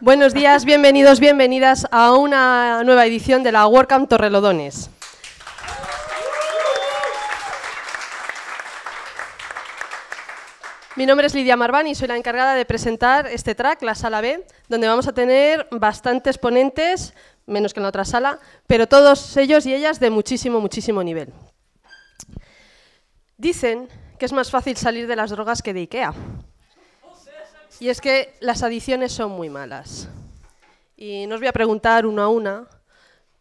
Buenos días, bienvenidos, bienvenidas a una nueva edición de la WordCamp Torrelodones. Mi nombre es Lidia Marván y soy la encargada de presentar este track, la sala B, donde vamos a tener bastantes ponentes, menos que en la otra sala, pero todos ellos y ellas de muchísimo, muchísimo nivel. Dicen que es más fácil salir de las drogas que de Ikea. Y es que las adiciones son muy malas. Y no os voy a preguntar uno a una,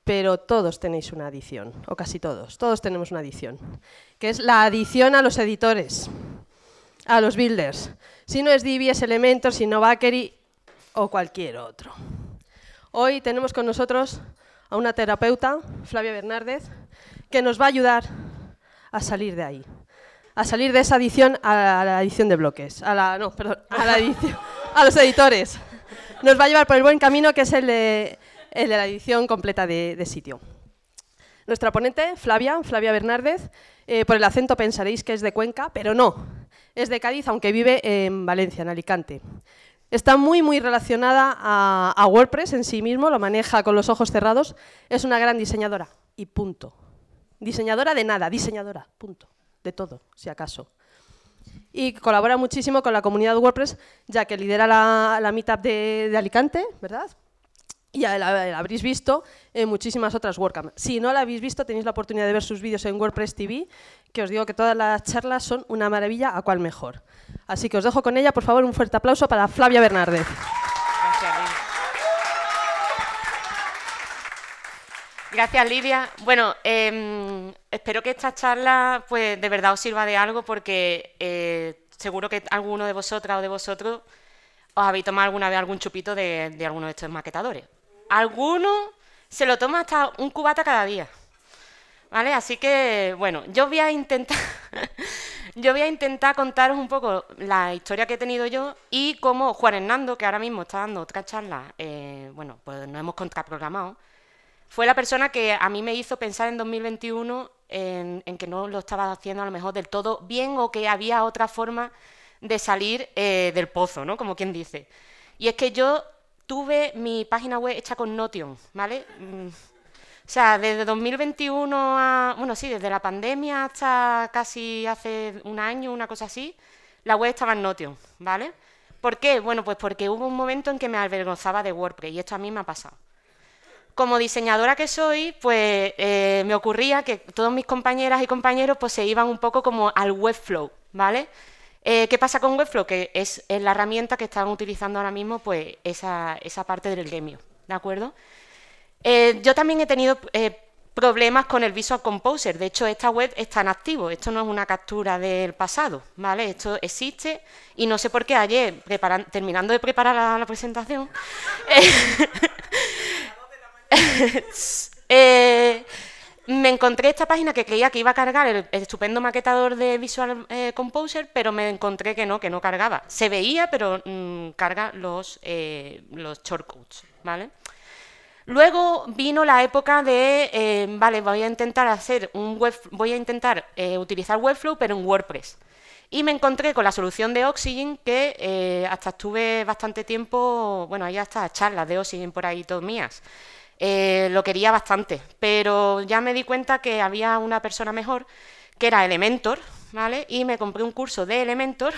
pero todos tenéis una adición, o casi todos, todos tenemos una adición, que es la adición a los editores, a los builders. Si no es Divi, es Elementor, si no Bakery o cualquier otro. Hoy tenemos con nosotros a una terapeuta, Flavia Bernárdez, que nos va a ayudar a salir de ahí, a salir de esa edición a la edición de bloques, a la, no, perdón, a la edición, a los editores. Nos va a llevar por el buen camino que es el de, la edición completa de, sitio. Nuestra ponente, Flavia, Flavia Bernárdez, eh, por el acento pensaréis que es de Cuenca, pero no, es de Cádiz, aunque vive en Valencia, en Alicante. Está muy, muy relacionada a, a WordPress en sí mismo, lo maneja con los ojos cerrados, es una gran diseñadora y punto. Diseñadora de nada, diseñadora, punto de todo, si acaso. Y colabora muchísimo con la comunidad WordPress, ya que lidera la, meetup de, Alicante, ¿verdad? Y la, habréis visto en muchísimas otras WordCamp. Si no la habéis visto, tenéis la oportunidad de ver sus vídeos en WordPress TV, que os digo que todas las charlas son una maravilla, a cual mejor. Así que os dejo con ella, por favor, un fuerte aplauso para Flavia Bernárdez. Gracias, Gracias, Lidia. Bueno, em, espero que esta charla pues de verdad os sirva de algo porque eh, seguro que alguno de vosotras o de vosotros os habéis tomado alguna vez algún chupito de, alguno de estos maquetadores. Alguno se lo toma hasta un cubata cada día. ¿Vale? Así que, bueno, yo voy a intentar, yo voy a intentar contaros un poco la historia que he tenido yo y cómo Juan Hernando, que ahora mismo está dando otra charla, eh, bueno, pues no hemos contraprogramado, fue la persona que a mí me hizo pensar en 2021 en, que no lo estaba haciendo a lo mejor del todo bien o que había otra forma de salir eh, del pozo, ¿no? Como quien dice. Y es que yo tuve mi página web hecha con Notion, ¿vale? Mm. O sea, desde 2021 a... Bueno, sí, desde la pandemia hasta casi hace un año, una cosa así, la web estaba en Notion, ¿vale? ¿Por qué? Bueno, pues porque hubo un momento en que me avergonzaba de WordPress y esto a mí me ha pasado como diseñadora que soy, pues eh, me ocurría que todos mis compañeras y compañeros pues se iban un poco como al webflow, ¿vale? Eh, ¿Qué pasa con Webflow? Que es, la herramienta que están utilizando ahora mismo pues esa, parte del gremio, ¿de acuerdo? Eh, yo también he tenido problemas con el Visual Composer. De hecho, esta web está en activo. Esto no es una captura del pasado, ¿vale? Esto existe y no sé por qué ayer, terminando de preparar la, presentación, Eh, me encontré esta página que creía que iba a cargar el, estupendo maquetador de Visual eh, Composer, pero me encontré que no, que no cargaba. Se veía, pero mm, carga los, eh, los shortcuts, ¿vale? Luego vino la época de, eh, vale, voy a intentar hacer un web, voy a intentar utilizar Webflow, pero en WordPress. Y me encontré con la solución de Oxygen, que hasta estuve bastante tiempo, bueno, hay hasta charlas de Oxygen por ahí, todas mías. Eh, lo quería bastante, pero ya me di cuenta que había una persona mejor, que era Elementor, ¿vale? Y me compré un curso de Elementor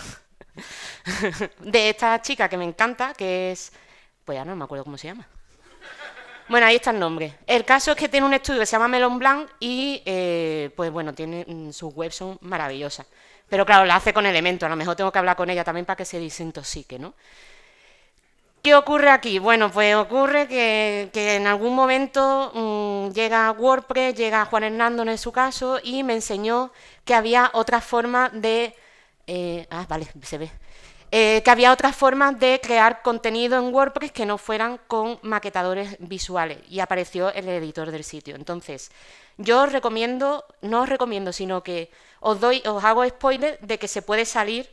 de esta chica que me encanta, que es, pues ya no me acuerdo cómo se llama. Bueno, ahí está el nombre. El caso es que tiene un estudio que se llama Melon Blanc y, eh, pues bueno, tiene mm, sus webs son maravillosas. Pero claro, la hace con Elementor, A lo mejor tengo que hablar con ella también para que se que, ¿no? ¿Qué ocurre aquí? Bueno, pues ocurre que, en algún momento mm, llega WordPress, llega Juan Hernando en su caso, y me enseñó que había otras formas de... Eh, ah, vale, se ve. Eh, que había otras formas de crear contenido en WordPress que no fueran con maquetadores visuales y apareció el editor del sitio. Entonces, yo os recomiendo, no os recomiendo, sino que os doy, os hago spoiler de que se puede salir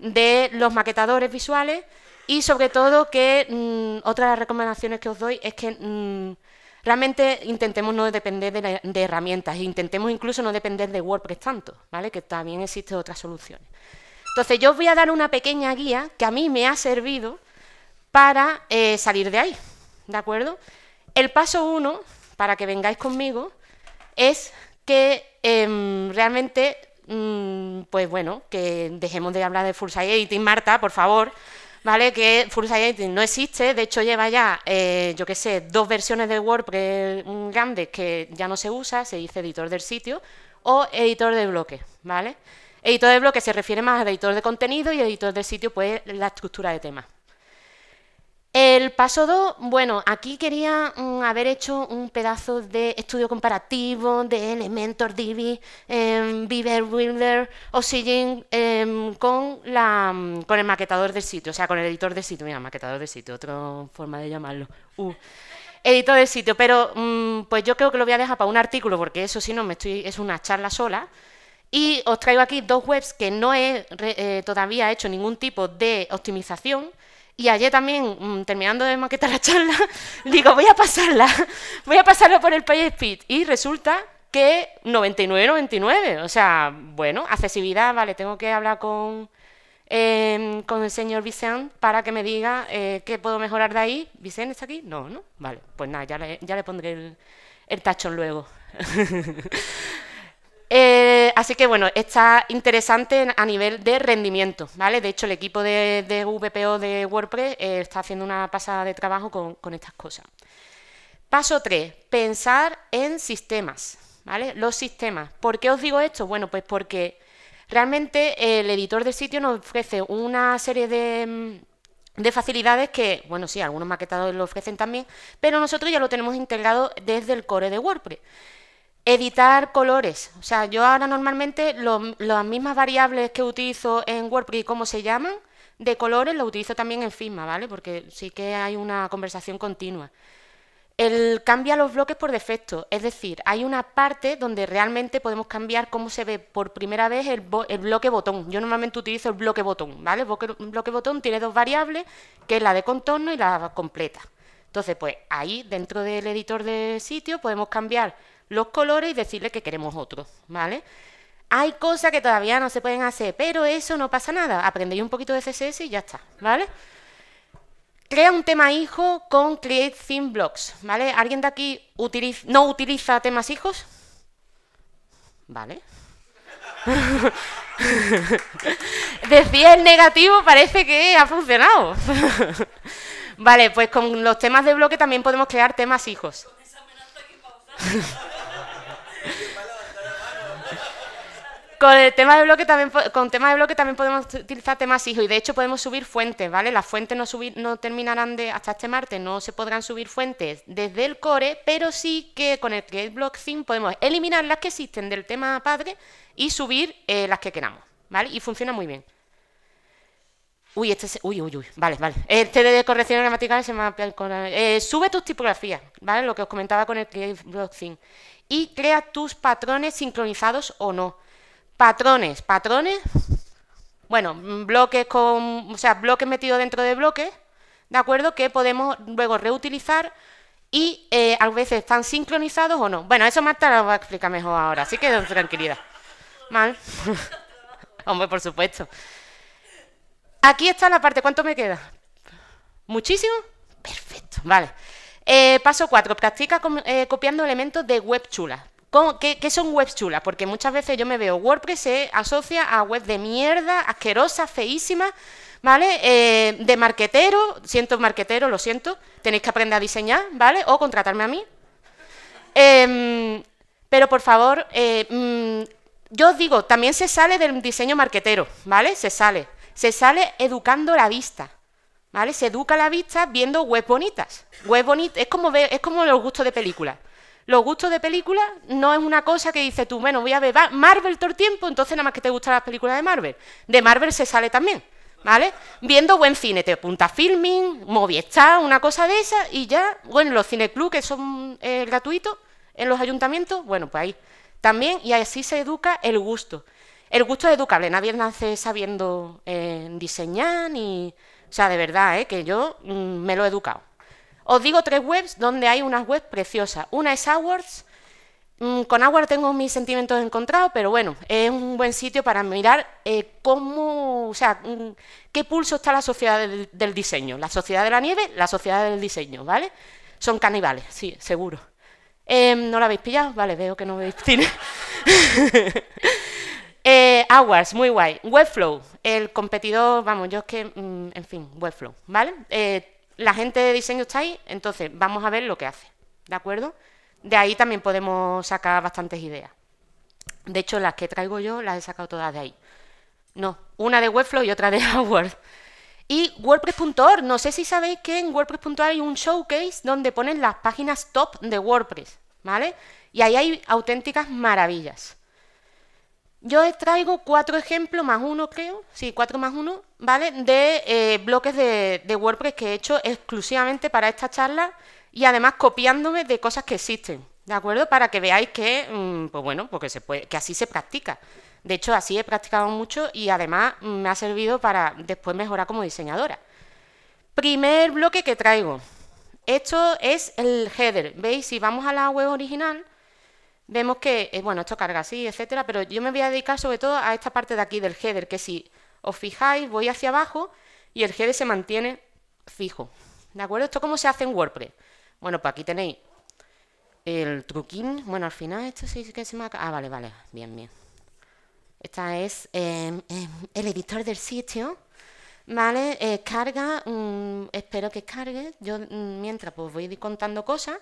de los maquetadores visuales y sobre todo que mm, otra de las recomendaciones que os doy es que mm, realmente intentemos no depender de, herramientas, e intentemos incluso no depender de WordPress tanto, ¿vale? Que también existen otras soluciones. Entonces yo os voy a dar una pequeña guía que a mí me ha servido para eh, salir de ahí, ¿de acuerdo? El paso uno, para que vengáis conmigo, es que em, realmente, mm, pues bueno, que dejemos de hablar de full site editing, Marta, por favor, ¿vale? Que Full Editing no existe, de hecho lleva ya, eh, yo qué sé, dos versiones de WordPress grandes que ya no se usa, se dice editor del sitio, o editor de bloque, ¿vale? Editor de bloque se refiere más a editor de contenido y editor del sitio, pues, la estructura de temas. El paso 2, bueno, aquí quería mm, haber hecho un pedazo de estudio comparativo de Elementor, Divi, en em, Beaver, Builder, Oxygen em, con, la, mm, con el maquetador del sitio, o sea, con el editor del sitio, mira, maquetador del sitio, otra forma de llamarlo. Uh. editor del sitio, pero mm, pues yo creo que lo voy a dejar para un artículo, porque eso si no me estoy, es una charla sola. Y os traigo aquí dos webs que no he eh, todavía hecho ningún tipo de optimización y ayer también, mm, terminando de maquetar la charla, digo, voy a pasarla, voy a pasarla por el pay Speed. Y resulta que 99,99. O sea, bueno, accesibilidad, vale, tengo que hablar con, em, con el señor Vicente para que me diga eh, qué puedo mejorar de ahí. ¿Vicente está aquí? No, ¿no? Vale, pues nada, ya le, ya le pondré el, el tachón luego. Eh, así que bueno, está interesante a nivel de rendimiento, ¿vale? De hecho, el equipo de, VPO de WordPress eh, está haciendo una pasada de trabajo con, estas cosas. Paso 3, pensar en sistemas, ¿vale? Los sistemas. ¿Por qué os digo esto? Bueno, pues porque realmente el editor de sitio nos ofrece una serie de, mm, de facilidades que, bueno, sí, algunos maquetadores lo ofrecen también, pero nosotros ya lo tenemos integrado desde el core de WordPress. Editar colores. O sea, yo ahora normalmente las mismas variables que utilizo en WordPress y cómo se llaman, de colores lo utilizo también en Figma, ¿vale? Porque sí que hay una conversación continua. El cambia los bloques por defecto, es decir, hay una parte donde realmente podemos cambiar cómo se ve por primera vez el, bloque botón. Yo normalmente utilizo el bloque botón, ¿vale? El bloque, el bloque botón tiene dos variables, que es la de contorno y la completa. Entonces, pues ahí dentro del editor de sitio podemos cambiar los colores y decirle que queremos otros, ¿vale? Hay cosas que todavía no se pueden hacer, pero eso no pasa nada. Aprendéis un poquito de CSS y ya está, ¿vale? Crea un tema hijo con Create Theme Blocks, ¿vale? ¿Alguien de aquí no utiliza temas hijos? ¿Vale? Decía el negativo, parece que ha funcionado. vale, pues con los temas de bloque también podemos crear temas hijos. con el tema de bloque también con tema de bloque también podemos utilizar temas hijos y de hecho podemos subir fuentes, ¿vale? Las fuentes no no terminarán de hasta este martes, no se podrán subir fuentes desde el core, pero sí que con el create block podemos eliminar las que existen del tema padre y subir eh, las que queramos, ¿vale? Y funciona muy bien. Uy, este se... uy, uy, uy, vale, vale. Este de corrección gramatical se me eh, sube tus tipografías, ¿vale? Lo que os comentaba con el create block y crea tus patrones sincronizados o no patrones, patrones, bueno, mm, bloques con, o sea, bloques metidos dentro de bloques, ¿de acuerdo? Que podemos luego reutilizar y eh, a veces están sincronizados o no. Bueno, eso Marta lo va a explicar mejor ahora, así que tranquilidad. Mal. Hombre, por supuesto. Aquí está la parte, ¿cuánto me queda? ¿Muchísimo? Perfecto, vale. Eh, paso 4, practica eh, copiando elementos de web chula qué, son webs chulas? Porque muchas veces yo me veo, WordPress se asocia a webs de mierda, asquerosas, feísimas, ¿vale? Eh, de marquetero, siento marquetero, lo siento, tenéis que aprender a diseñar, ¿vale? O contratarme a mí. Em, pero por favor, eh, mm, yo os digo, también se sale del diseño marquetero, ¿vale? Se sale. Se sale educando la vista. ¿Vale? Se educa la vista viendo webs bonitas. Web es como es como los gustos de películas. Los gustos de películas no es una cosa que dices tú, bueno, voy a ver Marvel todo el tiempo, entonces nada más que te gustan las películas de Marvel. De Marvel se sale también, ¿vale? Viendo buen cine, te apunta Filming, Movistar, una cosa de esa, y ya, bueno, los cineclubs que son eh, gratuitos en los ayuntamientos, bueno, pues ahí también, y así se educa el gusto. El gusto es educable, nadie nace sabiendo eh, diseñar ni... O sea, de verdad, ¿eh? que yo mm, me lo he educado. Os digo tres webs donde hay unas webs preciosas. Una es Awards. Mm, con Awards tengo mis sentimientos encontrados, pero bueno, es un buen sitio para mirar eh, cómo, o sea, mm, qué pulso está la sociedad del, diseño. La sociedad de la nieve, la sociedad del diseño, ¿vale? Son caníbales, sí, seguro. Em, ¿No la habéis pillado? Vale, veo que no veis. tiene. Awards, eh, muy guay. Webflow, el competidor, vamos, yo es que, mm, en fin, Webflow, ¿vale? Eh, la gente de diseño está ahí, entonces vamos a ver lo que hace, ¿de acuerdo? De ahí también podemos sacar bastantes ideas. De hecho, las que traigo yo las he sacado todas de ahí. No, una de Webflow y otra de Word. Y WordPress.org, no sé si sabéis que en WordPress.org hay un showcase donde ponen las páginas top de WordPress, ¿vale? Y ahí hay auténticas maravillas. Yo os traigo cuatro ejemplos, más uno creo, sí, cuatro más uno, ¿vale? De eh, bloques de, WordPress que he hecho exclusivamente para esta charla y además copiándome de cosas que existen, ¿de acuerdo? Para que veáis que, mm, pues bueno, porque pues se puede, que así se practica. De hecho, así he practicado mucho y además mm, me ha servido para después mejorar como diseñadora. Primer bloque que traigo. Esto es el header, ¿veis? Si vamos a la web original vemos que, eh, bueno, esto carga así, etcétera, pero yo me voy a dedicar sobre todo a esta parte de aquí del header, que si os fijáis, voy hacia abajo y el header se mantiene fijo. ¿De acuerdo? ¿Esto cómo se hace en WordPress? Bueno, pues aquí tenéis el truquín. Bueno, al final esto sí que se me Ah, vale, vale, bien, bien. Esta es em, em, el editor del sitio. Vale, eh, carga, mm, espero que cargue. Yo mm, mientras pues voy contando cosas.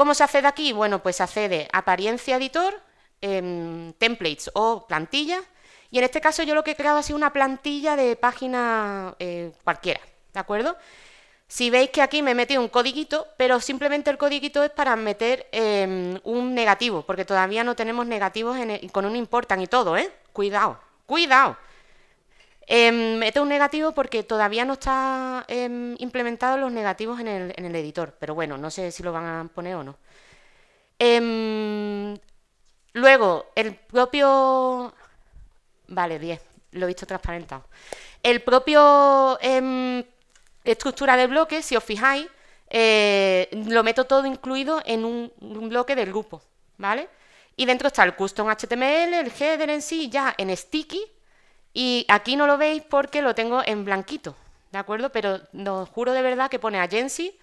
¿Cómo se accede aquí? Bueno, pues accede a apariencia editor, em, templates o plantillas. Y en este caso yo lo que he creado ha sido una plantilla de página eh, cualquiera, ¿de acuerdo? Si veis que aquí me he metido un codiguito, pero simplemente el codiguito es para meter em, un negativo, porque todavía no tenemos negativos con un importan y todo, ¿eh? Cuidado, cuidado. Em, un negativo porque todavía no está em, implementado los negativos en el, editor, pero bueno, no sé si lo van a poner o no. Em, luego, el propio... Vale, 10, lo he visto transparentado. El propio estructura de bloque, si os fijáis, eh, lo meto todo incluido en un, bloque del grupo, ¿vale? Y dentro está el custom HTML, el header en sí, ya en sticky, y aquí no lo veis porque lo tengo en blanquito, ¿de acuerdo? Pero os juro de verdad que pone Agency,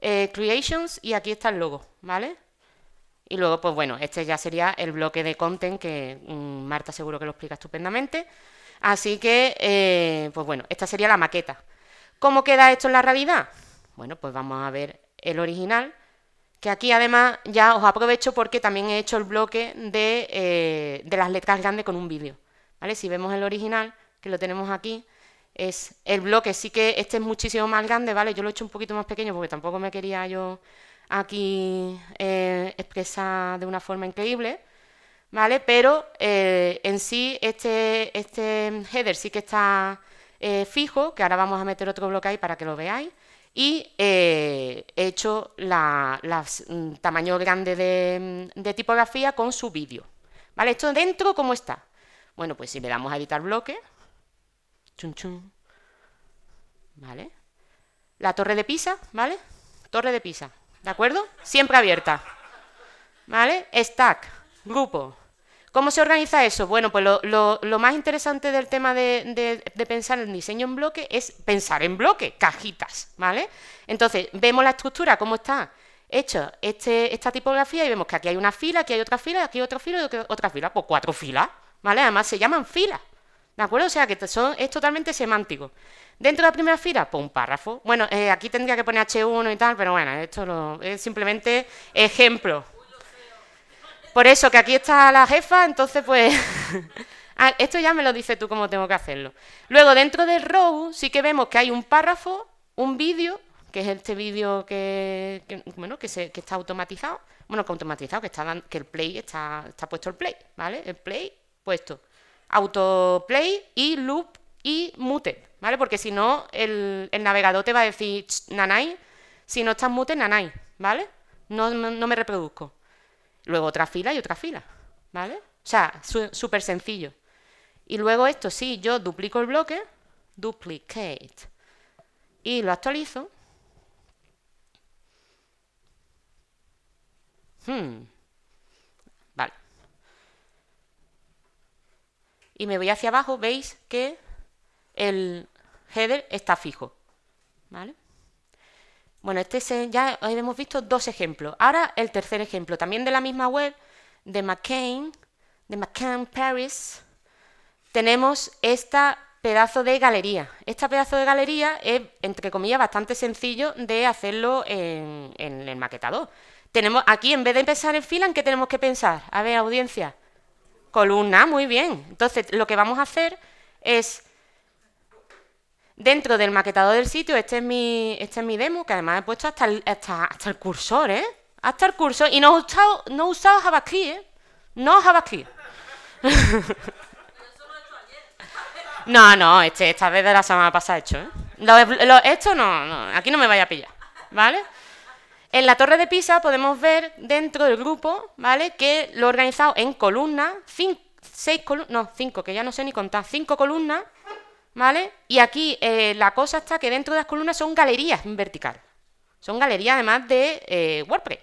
eh, Creations y aquí está el logo, ¿vale? Y luego, pues bueno, este ya sería el bloque de content que mm, Marta seguro que lo explica estupendamente. Así que, eh, pues bueno, esta sería la maqueta. ¿Cómo queda esto en la realidad? Bueno, pues vamos a ver el original, que aquí además ya os aprovecho porque también he hecho el bloque de, eh, de las letras grandes con un vídeo. Si vemos el original, que lo tenemos aquí, es el bloque, sí que este es muchísimo más grande, ¿vale? Yo lo he hecho un poquito más pequeño porque tampoco me quería yo aquí eh, expresar de una forma increíble, ¿vale? Pero eh, en sí este, este header sí que está eh, fijo, que ahora vamos a meter otro bloque ahí para que lo veáis, y he hecho la, mm, tamaño grande de, tipografía con su vídeo, ¿vale? Esto dentro, ¿cómo está? Bueno, pues si le damos a editar bloque, chun chun, ¿vale? La torre de Pisa, ¿vale? Torre de Pisa, ¿de acuerdo? Siempre abierta, ¿vale? Stack, grupo. ¿Cómo se organiza eso? Bueno, pues lo, más interesante del tema de, pensar en diseño en bloque es pensar en bloque, cajitas, ¿vale? Entonces, vemos la estructura, cómo está hecho este, esta tipografía y vemos que aquí hay una fila, aquí hay otra fila, aquí hay otra fila y otra fila, pues cuatro filas, ¿vale? Además se llaman filas, ¿de acuerdo? O sea que son, es totalmente semántico. Dentro de la primera fila, pues un párrafo. Bueno, eh, aquí tendría que poner H1 y tal, pero bueno, esto lo, es simplemente ejemplo. Por eso que aquí está la jefa, entonces pues... Ah, esto ya me lo dices tú cómo tengo que hacerlo. Luego, dentro del row, sí que vemos que hay un párrafo, un vídeo, que es este vídeo que, que, bueno, que, se, está automatizado. Bueno, que automatizado, que, está, que el play está, está puesto el play, ¿vale? El play puesto autoplay y loop y mute, ¿vale? Porque si no, el, navegador te va a decir nanai si no estás mute, nanai ¿vale? No, me reproduzco. Luego otra fila y otra fila, ¿vale? O sea, súper sencillo. Y luego esto, si yo duplico el bloque, duplicate, y lo actualizo, hmm. y me voy hacia abajo, veis que el header está fijo. Bueno, este ya hemos visto dos ejemplos. Ahora el tercer ejemplo, también de la misma web, de McCain, de McCain Paris, tenemos este pedazo de galería. Este pedazo de galería es, entre comillas, bastante sencillo de hacerlo en, el maquetador. Tenemos aquí, en vez de empezar en fila, ¿en qué tenemos que pensar? A ver, audiencia, Columna, muy bien. Entonces, lo que vamos a hacer es, dentro del maquetado del sitio, este es mi, este es mi demo, que además he puesto hasta el, hasta, hasta el cursor, ¿eh? Hasta el cursor. Y no he usado, no he usado JavaScript, ¿eh? No JavaScript. no, no, este, esta vez de la semana pasada he hecho, ¿eh? esto no, no, aquí no me vaya a pillar, ¿vale? En la Torre de Pisa podemos ver dentro del grupo, ¿vale? Que lo he organizado en columnas, cinco, columnas, no, cinco, que ya no sé ni contar, cinco columnas, ¿vale? Y aquí eh, la cosa está que dentro de las columnas son galerías en vertical. Son galerías además de eh, WordPress.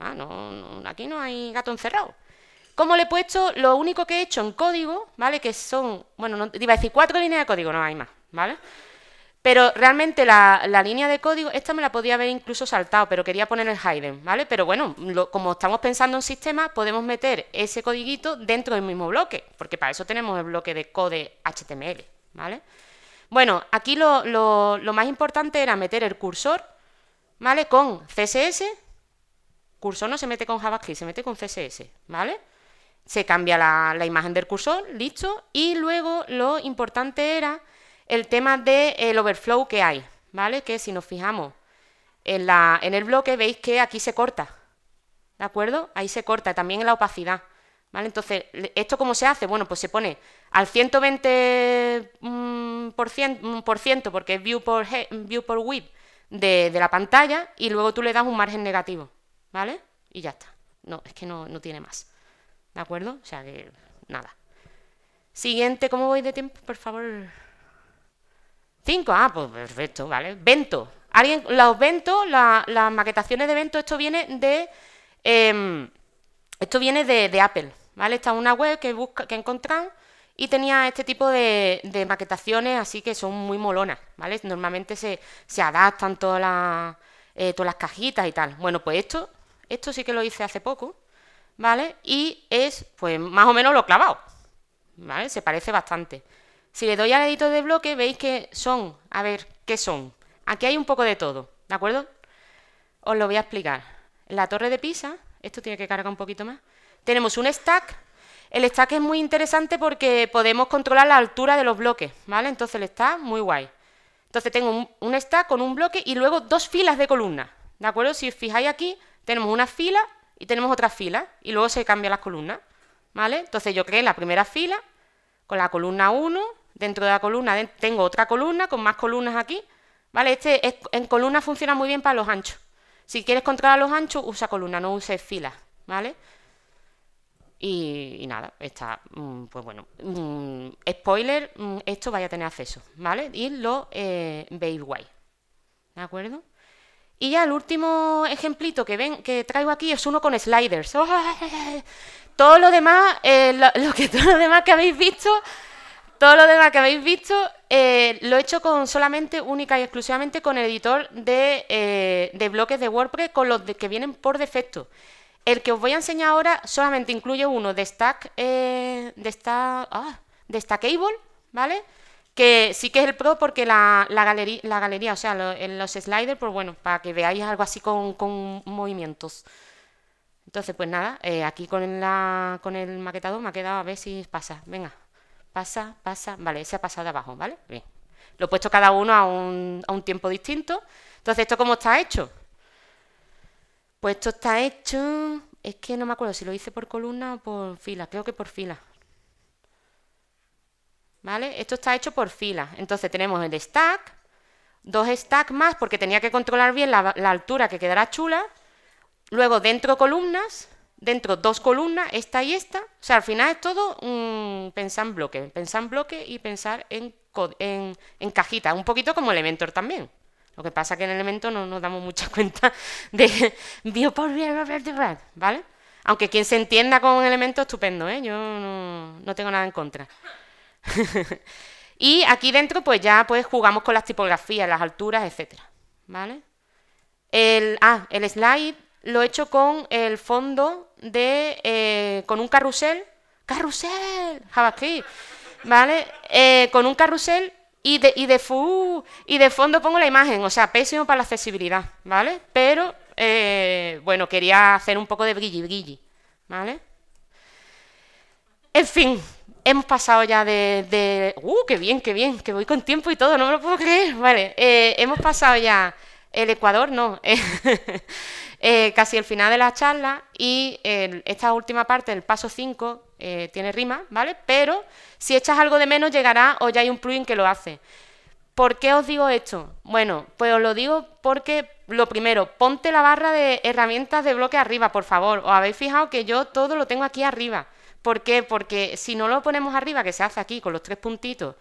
Ah, no, aquí no hay gato encerrado. Como le he puesto, lo único que he hecho en código, ¿vale? Que son, bueno, no, iba cuatro líneas de código, no hay más, ¿vale? Pero realmente la, línea de código, esta me la podía haber incluso saltado, pero quería poner el Haydn, ¿vale? Pero bueno, como estamos pensando en sistema, podemos meter ese codiguito dentro del mismo bloque, porque para eso tenemos el bloque de code HTML, ¿vale? Bueno, aquí lo, más importante era meter el cursor, ¿vale? Con CSS, cursor no se mete con JavaScript, se mete con CSS, ¿vale? Se cambia la imagen del cursor, listo, y luego lo importante era el tema del eh, overflow que hay, ¿vale? Que si nos fijamos en, el bloque veis que aquí se corta, ¿de acuerdo? Ahí se corta, también en la opacidad, ¿vale? Entonces, ¿esto cómo se hace? Bueno, pues se pone al 120%, mm, mm, por ciento, porque es view por, mm, width de, la pantalla y luego tú le das un margen negativo, ¿vale? Y ya está. No, es que no, no tiene más. ¿De acuerdo? O sea que nada. Siguiente, ¿cómo voy de tiempo? Por favor ah, pues perfecto, ¿vale? Vento. ¿Alguien, los ventos, las maquetaciones de vento, esto viene de. Em, esto viene de, Apple, ¿vale? Esta es una web que busca, que encontran y tenía este tipo de, maquetaciones, así que son muy molonas, ¿vale? Normalmente se, se adaptan todas las, eh, todas las cajitas y tal. Bueno, pues esto, esto sí que lo hice hace poco, ¿vale? Y es, pues, más o menos lo clavado, ¿vale? Se parece bastante. Si le doy al editor de bloque, veis que son, a ver, ¿qué son? Aquí hay un poco de todo, ¿de acuerdo? Os lo voy a explicar. En la torre de Pisa, esto tiene que cargar un poquito más, tenemos un stack. El stack es muy interesante porque podemos controlar la altura de los bloques, ¿vale? Entonces el stack, muy guay. Entonces tengo un, stack con un bloque y luego dos filas de columnas, ¿de acuerdo? Si os fijáis aquí, tenemos una fila y tenemos otra fila y luego se cambian las columnas, ¿vale? Entonces yo en la primera fila con la columna 1, Dentro de la columna tengo otra columna con más columnas aquí, ¿vale? Este en columna funciona muy bien para los anchos. Si quieres controlar los anchos, usa columna, no uses filas, ¿vale? Y, nada, está, mm, pues bueno, mm, spoiler, mm, esto vaya a tener acceso, ¿vale? Y lo eh, veis guay, ¿de acuerdo? Y ya el último ejemplito que ven que traigo aquí es uno con sliders. ¡Oh, todo lo demás, eh, que todo lo demás que habéis visto todo lo demás que habéis visto eh, lo he hecho con solamente, única y exclusivamente con el editor de, eh, bloques de WordPress, con los que vienen por defecto. El que os voy a enseñar ahora solamente incluye uno de Stack, eh, de, esta ah, Stackable, ¿vale? Que sí que es el pro porque la, galería, la galería, o sea, los sliders, pues bueno, para que veáis algo así con, movimientos. Entonces, pues nada, aquí con, la, con el maquetado me ha quedado a ver si pasa. Venga pasa, pasa, vale, ese ha pasado de abajo, ¿vale? Bien. Lo he puesto cada uno a un, tiempo distinto. Entonces, ¿esto cómo está hecho? Pues esto está hecho, es que no me acuerdo si lo hice por columna o por fila, creo que por fila. ¿Vale? Esto está hecho por fila. Entonces tenemos el stack, dos stacks más porque tenía que controlar bien la, la altura que quedará chula. Luego dentro columnas, dentro dos columnas, esta y esta. O sea, al final es todo un pensar en bloque, pensar en bloque y pensar en, en, cajita, un poquito como Elementor también. Lo que pasa que en Elementor no nos damos mucha cuenta de por ¿vale? Aunque quien se entienda con Elementor, estupendo, ¿eh? Yo no, tengo nada en contra. y aquí dentro, pues ya pues jugamos con las tipografías, las alturas, etc. ¿vale? El, ah, el slide lo he hecho con el fondo de... Eh, con un carrusel. ¡Carrusel! aquí ¿Vale? Eh, con un carrusel y de, y, de y de fondo pongo la imagen. O sea, pésimo para la accesibilidad, ¿vale? Pero, eh, bueno, quería hacer un poco de brilli, brilli. ¿Vale? En fin, hemos pasado ya de, de, ¡Uh, qué bien, qué bien! Que voy con tiempo y todo, no me lo puedo creer. Vale, hemos pasado ya el Ecuador, no. Eh, casi el final de la charla y eh, esta última parte, el paso 5, eh, tiene rima, ¿vale? Pero si echas algo de menos llegará o ya hay un plugin que lo hace. ¿Por qué os digo esto? Bueno, pues os lo digo porque lo primero, ponte la barra de herramientas de bloque arriba, por favor. Os habéis fijado que yo todo lo tengo aquí arriba. ¿Por qué? Porque si no lo ponemos arriba, que se hace aquí con los tres puntitos,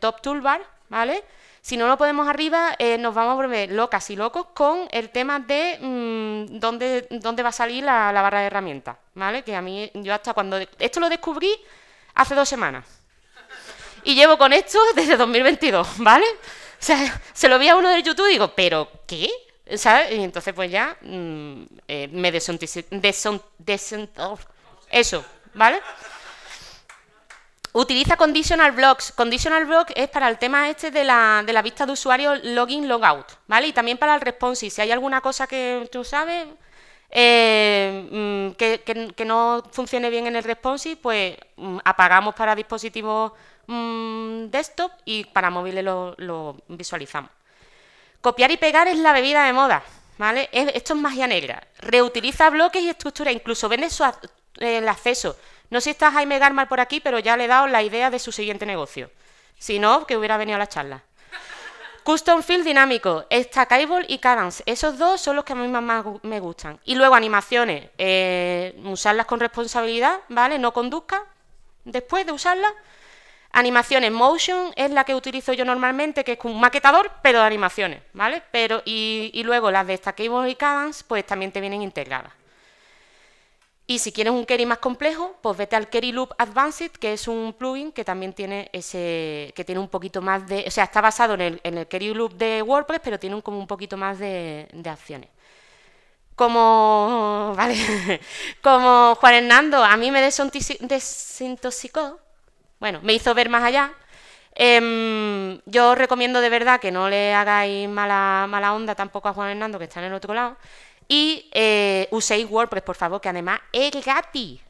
top toolbar, ¿vale? Si no lo podemos arriba, eh, nos vamos a volver locas y locos con el tema de mm, dónde, dónde, va a salir la, barra de herramientas, ¿vale? Que a mí, yo hasta cuando... Esto lo descubrí hace dos semanas. Y llevo con esto desde 2022, ¿vale? O sea, se lo vi a uno de YouTube y digo, ¿pero qué? ¿Sabes? Y entonces pues ya mm, eh, me desontisé... eso, ¿vale? Utiliza conditional blocks. Conditional block es para el tema este de la, de la vista de usuario login, logout, ¿vale? Y también para el responsive. Si hay alguna cosa que tú sabes eh, mm, que, no funcione bien en el responsive, pues mm, apagamos para dispositivos mm, desktop y para móviles lo, visualizamos. Copiar y pegar es la bebida de moda, ¿vale? Esto es magia negra. Reutiliza bloques y estructura, incluso vende el acceso. No sé si está Jaime Garmal por aquí, pero ya le he dado la idea de su siguiente negocio. Si no, que hubiera venido a la charla. Custom Field dinámico, Stackable y Cadence. Esos dos son los que a mí más me gustan. Y luego animaciones, eh, usarlas con responsabilidad, ¿vale? No conduzca después de usarlas. Animaciones, Motion es la que utilizo yo normalmente, que es un maquetador, pero de animaciones, ¿vale? Pero, y, y luego las de Stackable y Cadence, pues también te vienen integradas. Y si quieres un query más complejo, pues vete al Query Loop Advanced, que es un plugin que también tiene ese, que tiene un poquito más de, o sea, está basado en el, en Query Loop de WordPress, pero tiene como un poquito más de, acciones. Como, vale, como Juan Hernando a mí me desintoxicó, bueno, me hizo ver más allá. Em, yo os recomiendo de verdad que no le hagáis mala, mala onda tampoco a Juan Hernando, que está en el otro lado. Y eh, uséis WordPress, por favor, que además es gratis.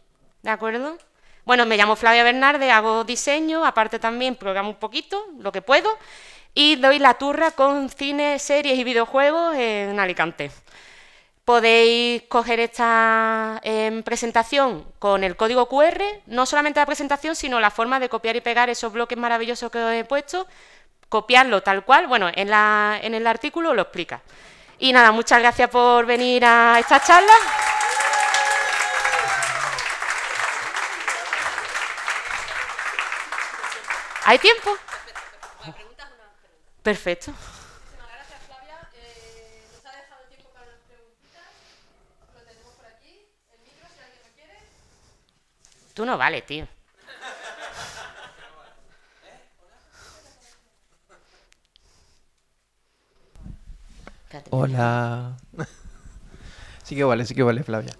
¿De acuerdo? Bueno, me llamo Flavia Bernarde, hago diseño, aparte también programo un poquito, lo que puedo, y doy la turra con cine, series y videojuegos en Alicante. Podéis coger esta em, presentación con el código QR, no solamente la presentación, sino la forma de copiar y pegar esos bloques maravillosos que os he puesto, copiarlo tal cual, bueno, en, en el artículo lo explica. Y nada, muchas gracias por venir a esta charla. ¿Hay tiempo? ¿Me preguntas una pregunta? Perfecto. Muchísimas gracias, Flavia. nos ha dejado tiempo para las preguntitas. Lo tenemos por aquí, el micro si alguien lo quiere. Tú no vale, tío. Hola. Sí que vale, sí que vale, Flavia.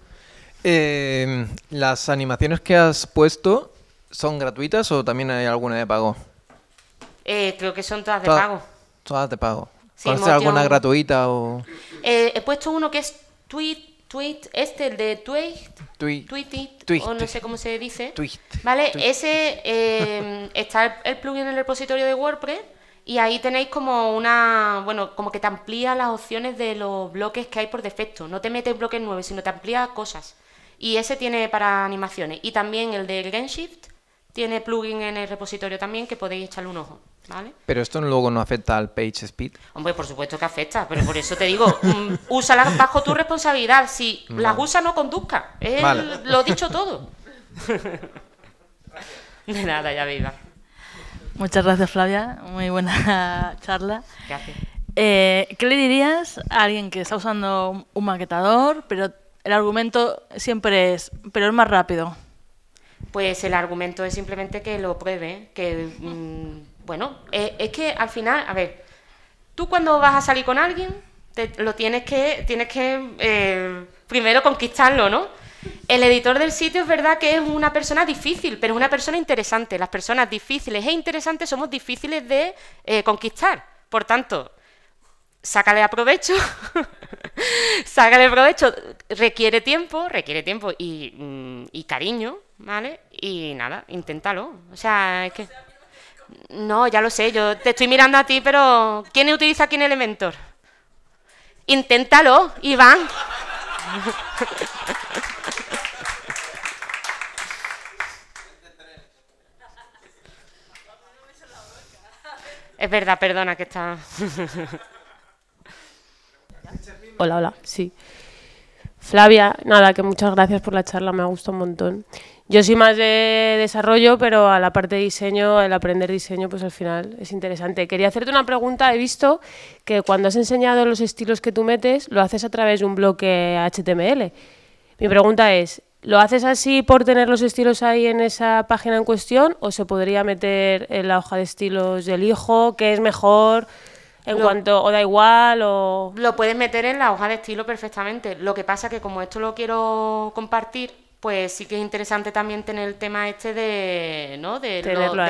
Em, ¿Las animaciones que has puesto son gratuitas o también hay alguna de pago? Eh, creo que son todas de pago. Todas de pago. alguna gratuita o eh, he puesto uno que es tweet, tweet, este, el de tweet, tweet? o no sé cómo se dice. Tweet. Vale, ese em, está el plugin en el repositorio de WordPress y ahí tenéis como una, bueno, como que te amplía las opciones de los bloques que hay por defecto. No te mete bloques nuevos, sino te amplía cosas. Y ese tiene para animaciones. Y también el de GameShift tiene plugin en el repositorio también que podéis echarle un ojo. Pero esto luego no afecta al page speed. Hombre, por supuesto que afecta, pero por eso te digo, mm, úsala bajo tu responsabilidad. Si la usa, no conduzca. Lo lo dicho todo. De nada, ya viva. Muchas gracias, Flavia. Muy buena charla. Gracias. Eh, ¿Qué le dirías a alguien que está usando un maquetador, pero el argumento siempre es, pero es más rápido? Pues el argumento es simplemente que lo pruebe, que, mm, bueno, eh, es que al final, a ver, tú cuando vas a salir con alguien, te, lo tienes que, tienes que eh, primero conquistarlo, ¿no? El editor del sitio es verdad que es una persona difícil, pero es una persona interesante. Las personas difíciles e interesantes somos difíciles de eh, conquistar. Por tanto, sácale a provecho, sácale provecho, requiere tiempo, requiere tiempo mm, y, cariño, ¿vale? Y nada, inténtalo. O sea, que... No, ya lo sé, yo te estoy mirando a ti, pero ¿quién utiliza aquí Elementor? Inténtalo, Iván. Es verdad, perdona que está. hola, hola, sí. Flavia, nada, que muchas gracias por la charla, me ha gustado un montón. Yo soy más de desarrollo, pero a la parte de diseño, el aprender diseño, pues al final es interesante. Quería hacerte una pregunta, he visto que cuando has enseñado los estilos que tú metes, lo haces a través de un bloque HTML. Mi pregunta es, ¿Lo haces así por tener los estilos ahí en esa página en cuestión o se podría meter en la hoja de estilos del hijo? ¿Qué es mejor? En cuanto, o da igual, o... Lo puedes meter en la hoja de estilo perfectamente. Lo que pasa que como esto lo quiero compartir, pues sí que es interesante también tener el tema este de, ¿no? de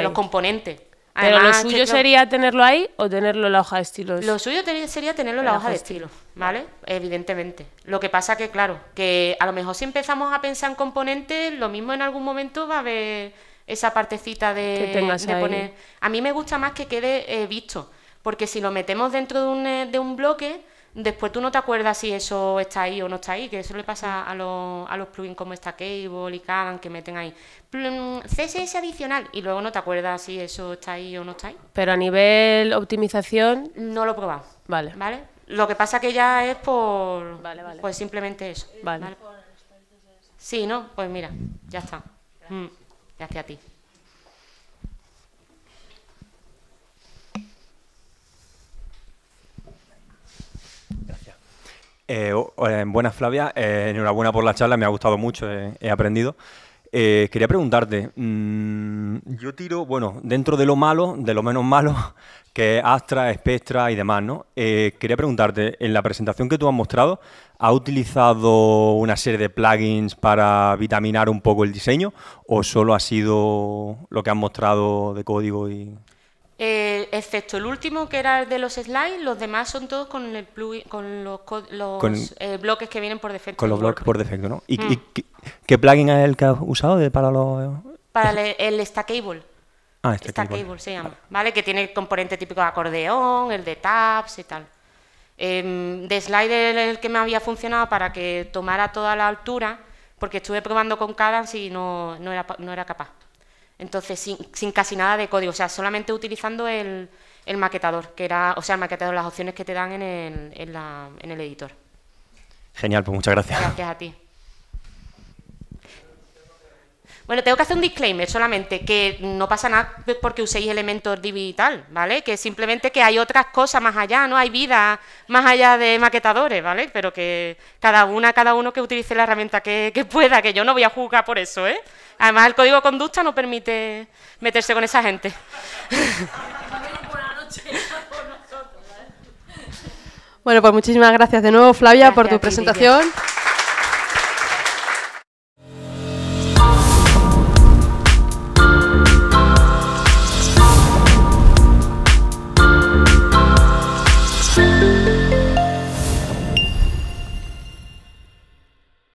los componentes. Ah, Pero lo ah, suyo sería tenerlo ahí o tenerlo en la hoja de estilos. Lo suyo sería tenerlo en la, hoja, de estilos, estilo, ¿vale? Evidentemente. Lo que pasa que, claro, que a lo mejor si empezamos a pensar en componentes, lo mismo en algún momento va a haber esa partecita de, poner. A mí me gusta más que quede eh, visto, porque si lo metemos dentro de un, eh, de un bloque Después tú no te acuerdas si eso está ahí o no está ahí, que eso le pasa a los, a los plugins como esta cable y Kagan que meten ahí. CSS adicional y luego no te acuerdas si eso está ahí o no está ahí. Pero a nivel optimización... No lo he Vale. ¿Vale? Lo que pasa que ya es por... Pues simplemente eso. Vale. Sí, ¿no? Pues mira, ya está. Gracias. Mm, gracias a ti. Eh, buenas, Flavia. Eh, enhorabuena por la charla, me ha gustado mucho, eh, he aprendido. Eh, quería preguntarte, mm, yo tiro, bueno, dentro de lo malo, de lo menos malo, que Astra, Spectra y demás, ¿no? quería preguntarte, en la presentación que tú has mostrado, ¿ha utilizado una serie de plugins para vitaminar un poco el diseño o solo ha sido lo que han mostrado de código y...? Eh, excepto el último, que era el de los slides, los demás son todos con, el con los, eh, bloques que vienen por defecto. Con los bloques por defecto, ¿no? ¿Y, mm. qué, plugin es el que has usado para los...? Eh? Para el, Stackable. Ah, Stackable. Stackable se llama, vale. Que tiene componente típico de acordeón, el de tabs y tal. Em, de slider el, el que me había funcionado para que tomara toda la altura, porque estuve probando con Cadence y no era capaz. Entonces, sin, casi nada de código, o sea, solamente utilizando el, maquetador, que era, o sea, el maquetador, las opciones que te dan en el, en el editor. Genial, pues muchas gracias. Gracias a ti. Bueno, tengo que hacer un disclaimer solamente, que no pasa nada porque uséis elementos digital, ¿vale? Que simplemente que hay otras cosas más allá, ¿no? Hay vida más allá de maquetadores, ¿vale? Pero que cada una, cada uno que utilice la herramienta que, pueda, que yo no voy a juzgar por eso, ¿eh? Además, el código de conducta no permite meterse con esa gente. Bueno, pues muchísimas gracias de nuevo, Flavia, por tu presentación.